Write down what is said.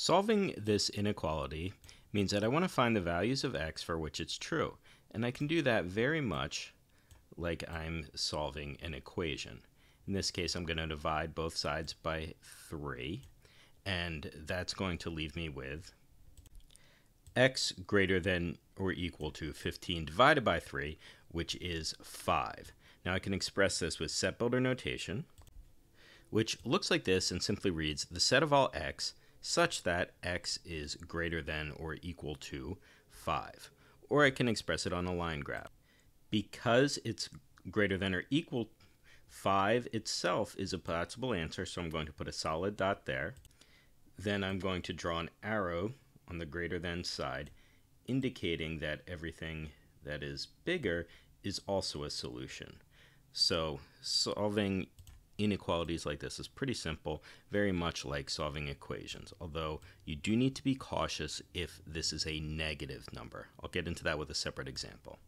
Solving this inequality means that I want to find the values of x for which it's true. And I can do that very much like I'm solving an equation. In this case, I'm going to divide both sides by 3, and that's going to leave me with x greater than or equal to 15 divided by 3, which is 5. Now I can express this with set builder notation, which looks like this and simply reads the set of all x such that x is greater than or equal to 5. Or I can express it on a line graph. Because it's greater than or equal 5 itself is a possible answer, so I'm going to put a solid dot there. Then I'm going to draw an arrow on the greater than side, indicating that everything that is bigger is also a solution. So solving inequalities like this is pretty simple, very much like solving equations, although you do need to be cautious if this is a negative number. I'll get into that with a separate example.